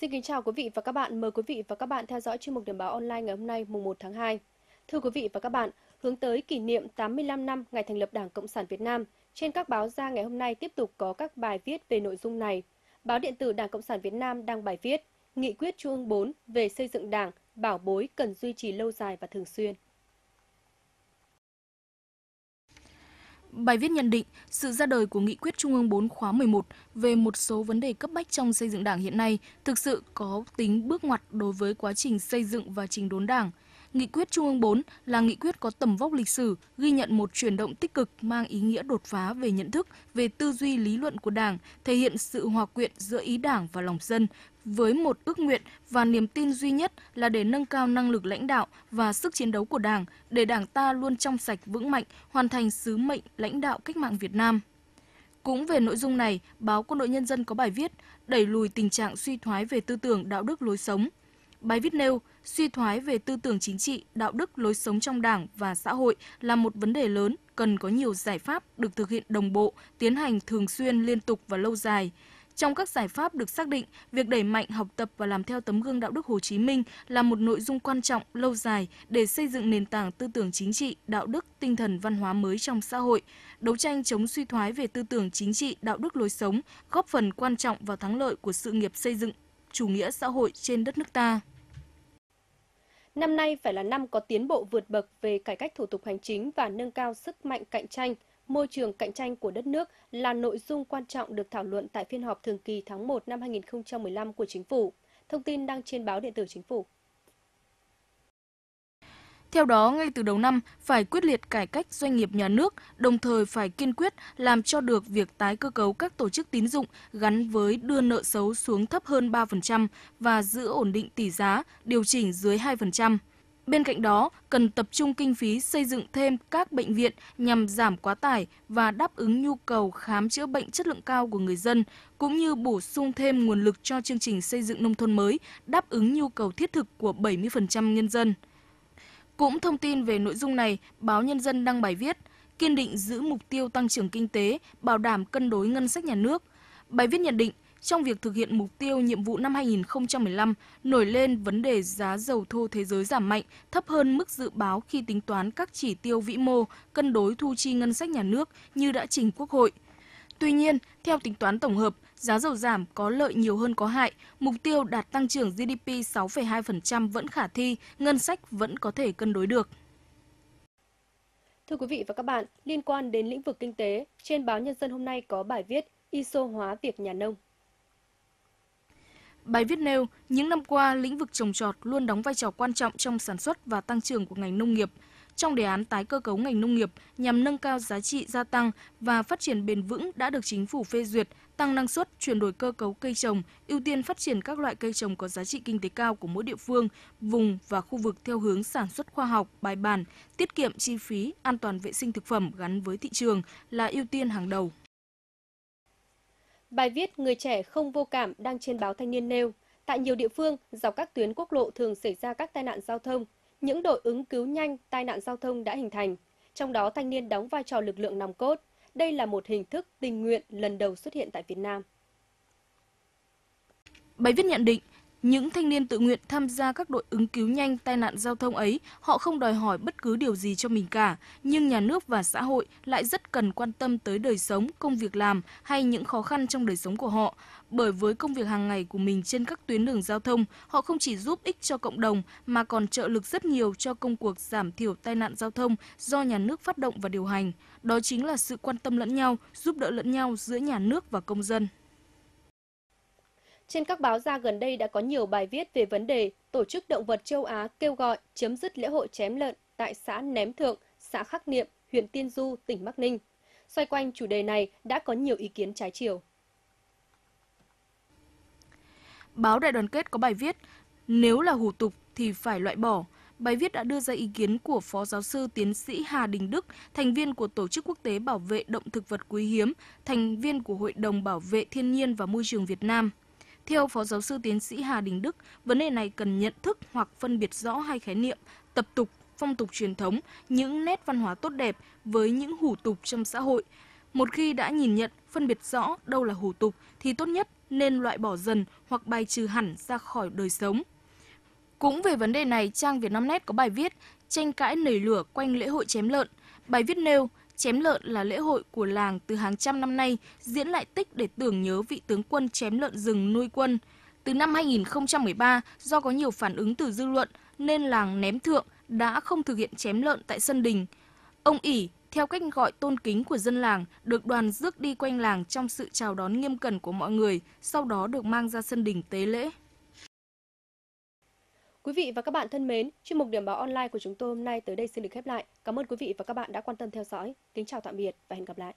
Xin kính chào quý vị và các bạn. Mời quý vị và các bạn theo dõi chuyên mục Điểm báo online ngày hôm nay mùng 1 tháng 2. Thưa quý vị và các bạn, hướng tới kỷ niệm 85 năm ngày thành lập Đảng Cộng sản Việt Nam, trên các báo ra ngày hôm nay tiếp tục có các bài viết về nội dung này. Báo điện tử Đảng Cộng sản Việt Nam đăng bài viết Nghị quyết Trung ương 4 về xây dựng Đảng, bảo bối cần duy trì lâu dài và thường xuyên. Bài viết nhận định sự ra đời của Nghị quyết Trung ương 4 khóa 11 về một số vấn đề cấp bách trong xây dựng Đảng hiện nay thực sự có tính bước ngoặt đối với quá trình xây dựng và trình đốn Đảng – Nghị quyết Trung ương 4 là nghị quyết có tầm vóc lịch sử, ghi nhận một chuyển động tích cực mang ý nghĩa đột phá về nhận thức, về tư duy lý luận của Đảng, thể hiện sự hòa quyện giữa ý Đảng và lòng dân với một ước nguyện và niềm tin duy nhất là để nâng cao năng lực lãnh đạo và sức chiến đấu của Đảng, để Đảng ta luôn trong sạch vững mạnh, hoàn thành sứ mệnh lãnh đạo cách mạng Việt Nam. Cũng về nội dung này, báo Quân đội Nhân dân có bài viết Đẩy lùi tình trạng suy thoái về tư tưởng đạo đức lối sống – Bài viết nêu, suy thoái về tư tưởng chính trị, đạo đức, lối sống trong đảng và xã hội là một vấn đề lớn, cần có nhiều giải pháp được thực hiện đồng bộ, tiến hành thường xuyên, liên tục và lâu dài. Trong các giải pháp được xác định, việc đẩy mạnh học tập và làm theo tấm gương đạo đức Hồ Chí Minh là một nội dung quan trọng lâu dài để xây dựng nền tảng tư tưởng chính trị, đạo đức, tinh thần văn hóa mới trong xã hội, đấu tranh chống suy thoái về tư tưởng chính trị, đạo đức lối sống, góp phần quan trọng vào thắng lợi của sự nghiệp xây dựng chủ nghĩa xã hội trên đất nước ta. Năm nay phải là năm có tiến bộ vượt bậc về cải cách thủ tục hành chính và nâng cao sức mạnh cạnh tranh, môi trường cạnh tranh của đất nước là nội dung quan trọng được thảo luận tại phiên họp thường kỳ tháng 1 năm 2015 của chính phủ. Thông tin đăng trên báo điện tử chính phủ. Theo đó, ngay từ đầu năm, phải quyết liệt cải cách doanh nghiệp nhà nước, đồng thời phải kiên quyết làm cho được việc tái cơ cấu các tổ chức tín dụng gắn với đưa nợ xấu xuống thấp hơn 3% và giữ ổn định tỷ giá, điều chỉnh dưới 2%. Bên cạnh đó, cần tập trung kinh phí xây dựng thêm các bệnh viện nhằm giảm quá tải và đáp ứng nhu cầu khám chữa bệnh chất lượng cao của người dân, cũng như bổ sung thêm nguồn lực cho chương trình xây dựng nông thôn mới, đáp ứng nhu cầu thiết thực của 70% nhân dân. Cũng thông tin về nội dung này, báo Nhân dân đăng bài viết kiên định giữ mục tiêu tăng trưởng kinh tế, bảo đảm cân đối ngân sách nhà nước. Bài viết nhận định, trong việc thực hiện mục tiêu nhiệm vụ năm 2015, nổi lên vấn đề giá dầu thô thế giới giảm mạnh, thấp hơn mức dự báo khi tính toán các chỉ tiêu vĩ mô, cân đối thu chi ngân sách nhà nước như đã trình Quốc hội. Tuy nhiên, theo tính toán tổng hợp, giá dầu giảm có lợi nhiều hơn có hại, mục tiêu đạt tăng trưởng GDP 6,2% vẫn khả thi, ngân sách vẫn có thể cân đối được. Thưa quý vị và các bạn, liên quan đến lĩnh vực kinh tế, trên báo Nhân dân hôm nay có bài viết ISO hóa việc nhà nông. Bài viết nêu, những năm qua, lĩnh vực trồng trọt luôn đóng vai trò quan trọng trong sản xuất và tăng trưởng của ngành nông nghiệp trong đề án tái cơ cấu ngành nông nghiệp nhằm nâng cao giá trị gia tăng và phát triển bền vững đã được chính phủ phê duyệt, tăng năng suất, chuyển đổi cơ cấu cây trồng, ưu tiên phát triển các loại cây trồng có giá trị kinh tế cao của mỗi địa phương, vùng và khu vực theo hướng sản xuất khoa học, bài bản, tiết kiệm chi phí, an toàn vệ sinh thực phẩm gắn với thị trường là ưu tiên hàng đầu. Bài viết Người trẻ không vô cảm đang trên báo Thanh niên nêu, tại nhiều địa phương, dọc các tuyến quốc lộ thường xảy ra các tai nạn giao thông những đội ứng cứu nhanh tai nạn giao thông đã hình thành, trong đó thanh niên đóng vai trò lực lượng nòng cốt. Đây là một hình thức tình nguyện lần đầu xuất hiện tại Việt Nam. Bài viết nhận định, những thanh niên tự nguyện tham gia các đội ứng cứu nhanh tai nạn giao thông ấy, họ không đòi hỏi bất cứ điều gì cho mình cả, nhưng nhà nước và xã hội lại rất cần quan tâm tới đời sống, công việc làm hay những khó khăn trong đời sống của họ. Bởi với công việc hàng ngày của mình trên các tuyến đường giao thông, họ không chỉ giúp ích cho cộng đồng mà còn trợ lực rất nhiều cho công cuộc giảm thiểu tai nạn giao thông do nhà nước phát động và điều hành. Đó chính là sự quan tâm lẫn nhau, giúp đỡ lẫn nhau giữa nhà nước và công dân. Trên các báo ra gần đây đã có nhiều bài viết về vấn đề Tổ chức Động vật châu Á kêu gọi chấm dứt lễ hội chém lợn tại xã Ném Thượng, xã Khắc Niệm, huyện Tiên Du, tỉnh Bắc Ninh. Xoay quanh chủ đề này đã có nhiều ý kiến trái chiều. Báo Đại đoàn kết có bài viết Nếu là hủ tục thì phải loại bỏ. Bài viết đã đưa ra ý kiến của Phó Giáo sư Tiến sĩ Hà Đình Đức, thành viên của Tổ chức Quốc tế Bảo vệ Động thực vật quý hiếm, thành viên của Hội đồng Bảo vệ Thiên nhiên và Môi trường Việt Nam. Theo Phó Giáo sư Tiến sĩ Hà Đình Đức, vấn đề này cần nhận thức hoặc phân biệt rõ hai khái niệm tập tục, phong tục truyền thống, những nét văn hóa tốt đẹp với những hủ tục trong xã hội. Một khi đã nhìn nhận, phân biệt rõ đâu là hủ tục thì tốt nhất nên loại bỏ dần hoặc bài trừ hẳn ra khỏi đời sống. Cũng về vấn đề này, trang việt nam net có bài viết Tranh cãi nảy lửa quanh lễ hội chém lợn. Bài viết nêu, Chém lợn là lễ hội của làng từ hàng trăm năm nay, diễn lại tích để tưởng nhớ vị tướng quân chém lợn rừng nuôi quân. Từ năm 2013, do có nhiều phản ứng từ dư luận nên làng ném thượng đã không thực hiện chém lợn tại sân đình. Ông ỉ theo cách gọi tôn kính của dân làng, được đoàn rước đi quanh làng trong sự chào đón nghiêm cẩn của mọi người, sau đó được mang ra sân đình tế lễ. Quý vị và các bạn thân mến, chuyên mục điểm báo online của chúng tôi hôm nay tới đây xin được khép lại. Cảm ơn quý vị và các bạn đã quan tâm theo dõi. Kính chào tạm biệt và hẹn gặp lại.